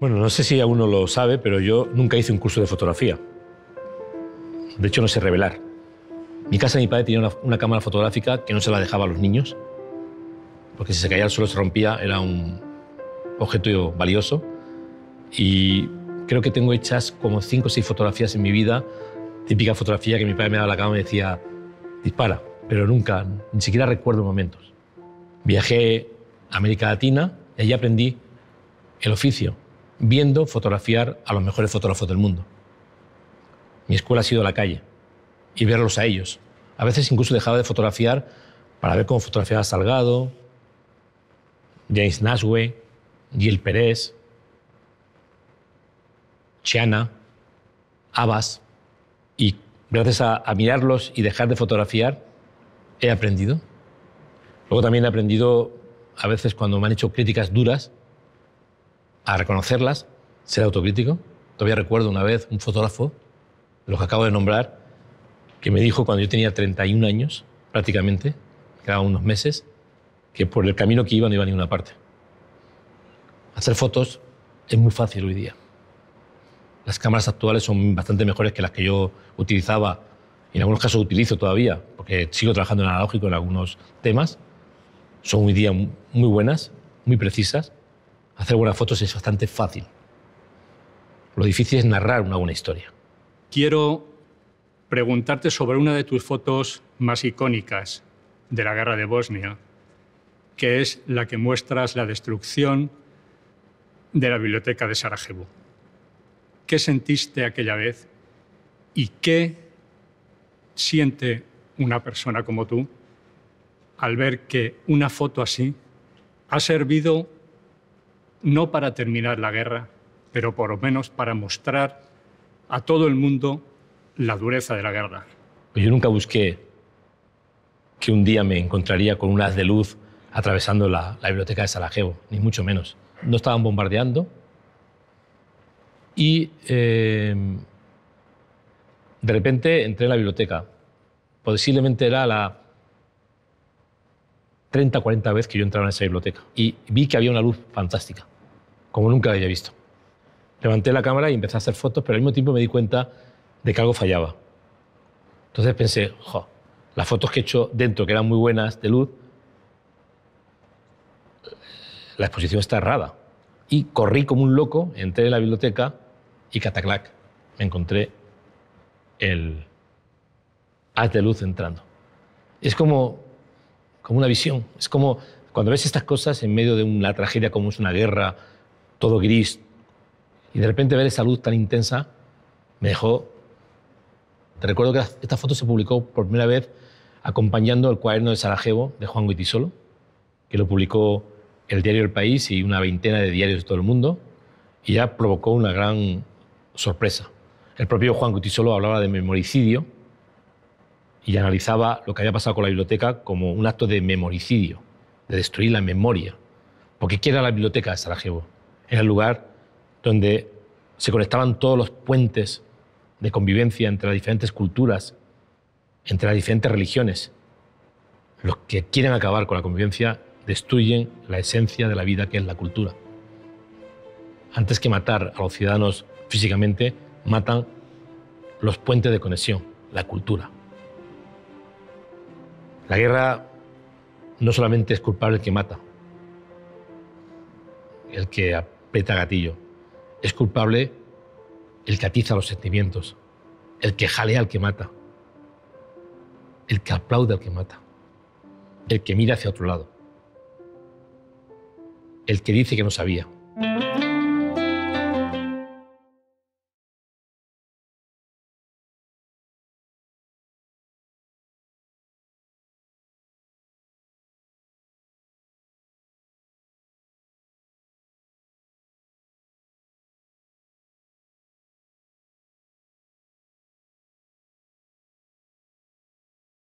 Bueno, no sé si alguno lo sabe, pero yo nunca hice un curso de fotografía. De hecho, no sé revelar. Mi casa, mi padre tenía una, cámara fotográfica que no se la dejaba a los niños, porque si se caía al suelo se rompía, era un objeto valioso. Y creo que tengo hechas como cinco o seis fotografías en mi vida, típica fotografía que mi padre me daba la cámara y decía, dispara, pero nunca, ni siquiera recuerdo momentos. Viajé a América Latina y allí aprendí el oficio viendo fotografiar a los mejores fotógrafos del mundo. Mi escuela ha sido la calle y verlos a ellos. A veces incluso dejaba de fotografiar para ver cómo fotografiaba Salgado, James Nashway, Gil Pérez, Chiana, Abbas. Y gracias a mirarlos y dejar de fotografiar, he aprendido. Luego también he aprendido, a veces cuando me han hecho críticas duras, a reconocerlas, ser autocrítico. Todavía recuerdo una vez un fotógrafo, los que acabo de nombrar, que me dijo cuando yo tenía 31 años, prácticamente, cada unos meses, que por el camino que iba no iba a ninguna parte. Hacer fotos es muy fácil hoy día. Las cámaras actuales son bastante mejores que las que yo utilizaba, y en algunos casos utilizo todavía, porque sigo trabajando en analógico en algunos temas. Son hoy día muy buenas, muy precisas, Hacer buenas fotos es bastante fácil. Lo difícil es narrar una buena historia. Quiero preguntarte sobre una de tus fotos más icónicas de la guerra de Bosnia, que es la que muestras la destrucción de la biblioteca de Sarajevo. ¿Qué sentiste aquella vez y qué siente una persona como tú al ver que una foto así ha servido no para terminar la guerra, pero por lo menos para mostrar a todo el mundo la dureza de la guerra. Pues yo nunca busqué que un día me encontraría con un haz de luz atravesando la, biblioteca de Sarajevo, ni mucho menos. No estaban bombardeando y eh, de repente entré en la biblioteca. Posiblemente era la 30 40 vez que yo entraba en esa biblioteca y vi que había una luz fantástica como nunca había visto. Levanté la cámara y empecé a hacer fotos, pero al mismo tiempo me di cuenta de que algo fallaba. Entonces pensé, jo, las fotos que he hecho dentro, que eran muy buenas de luz, la exposición está errada. Y corrí como un loco, entré en la biblioteca y cataclac, me encontré el haz de luz entrando. Es como, como una visión, es como cuando ves estas cosas en medio de una tragedia como es una guerra, todo gris. Y de repente ver esa luz tan intensa me dejó... recuerdo que esta foto se publicó por primera vez acompañando el cuaderno de Sarajevo de Juan Guitisolo, que lo publicó el diario El País y una veintena de diarios de todo el mundo, y ya provocó una gran sorpresa. El propio Juan Guitisolo hablaba de memoricidio y analizaba lo que había pasado con la biblioteca como un acto de memoricidio, de destruir la memoria. Porque ¿qué era la biblioteca de Sarajevo? Era el lugar donde se conectaban todos los puentes de convivencia entre las diferentes culturas, entre las diferentes religiones. Los que quieren acabar con la convivencia destruyen la esencia de la vida que es la cultura. Antes que matar a los ciudadanos físicamente, matan los puentes de conexión, la cultura. La guerra no solamente es culpable el que mata, el que Peta Gatillo. Es culpable el que atiza los sentimientos, el que jalea al que mata, el que aplaude al que mata, el que mira hacia otro lado, el que dice que no sabía.